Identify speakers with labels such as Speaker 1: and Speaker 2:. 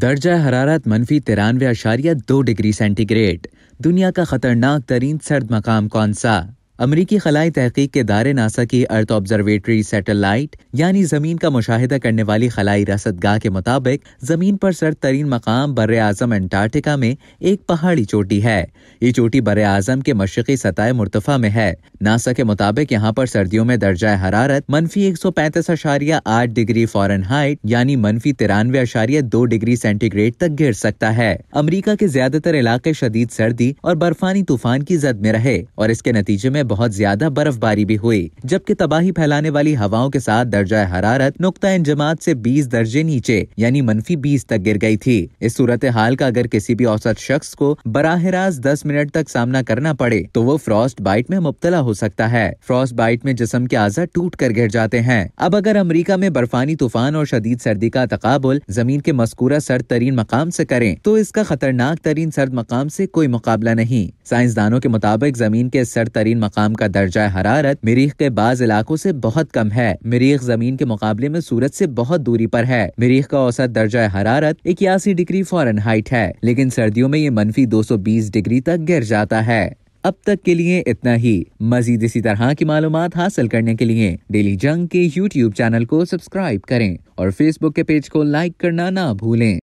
Speaker 1: दर्जा हरारत मनफी तिरानवे अशारिया दो डिग्री सेंटीग्रेड दुनिया का ख़तरनाक तरीन सर्द मकाम कौन सा अमरीकी खलाई तहकीक के दायरे नासा की अर्थ ऑब्जर्वेटरी सैटेलाइट यानी ज़मीन का मुशाहिदा करने वाली खलाई रसदगाह के मुताबिक ज़मीन पर सर तरीन मकाम बर आजम एंटार्टिका में एक पहाड़ी चोटी है ये चोटी बर आजम के मशरक़ी सतह मुर्तफ़ा में है नासा के मुताबिक यहाँ पर सर्दियों में दर्जा हरारत मनफी एक सौ पैंतीस अशारिया आठ डिग्री फॉरन हाइट यानी मनफी तिरानवे अशारिया दो डिग्री सेंटीग्रेड तक गिर सकता है अमरीका के ज्यादातर इलाके शदीद सर्दी और बर्फानी तूफान की जद में रहे और इसके नतीजे में बहुत ज्यादा बर्फबारी भी हुई जबकि तबाही फैलाने वाली हवाओं के साथ दर्जा हरारत नुकता इंजमात से 20 दर्जे नीचे यानी मनफी बीस तक गिर गई थी इस सूरत हाल का अगर किसी भी औसत शख्स को बराह रास्त दस मिनट तक सामना करना पड़े तो वो फ्रॉस्ट बाइट में मुबतला हो सकता है फ्रॉस्ट बाइट में जिसम के आजा टूट कर गिर जाते हैं अब अगर अमरीका में बर्फानी तूफान और शदीद सर्दी का तकबुल जमीन के मस्कूरा सर्द तरीन मकाम ऐसी करें तो इसका खतरनाक तरीन सर्द मकाम ऐसी कोई मुकाबला नहीं साइंसदानों के मुताबिक जमीन के सर्द तरीन मकाम जुकाम का दर्जा हरारत मरीख के बाज इलाकों से बहुत कम है मरीख जमीन के मुकाबले में सूरत से बहुत दूरी पर है मरीख का औसत दर्जा हरारत इक्यासी डिग्री फॉरन हाइट है लेकिन सर्दियों में ये मनफी दो सौ बीस डिग्री तक गिर जाता है अब तक के लिए इतना ही मजीद इसी तरह की मालूम हासिल करने के लिए डेली जंग के यूट्यूब चैनल को सब्सक्राइब करें और फेसबुक के पेज को लाइक करना ना भूलें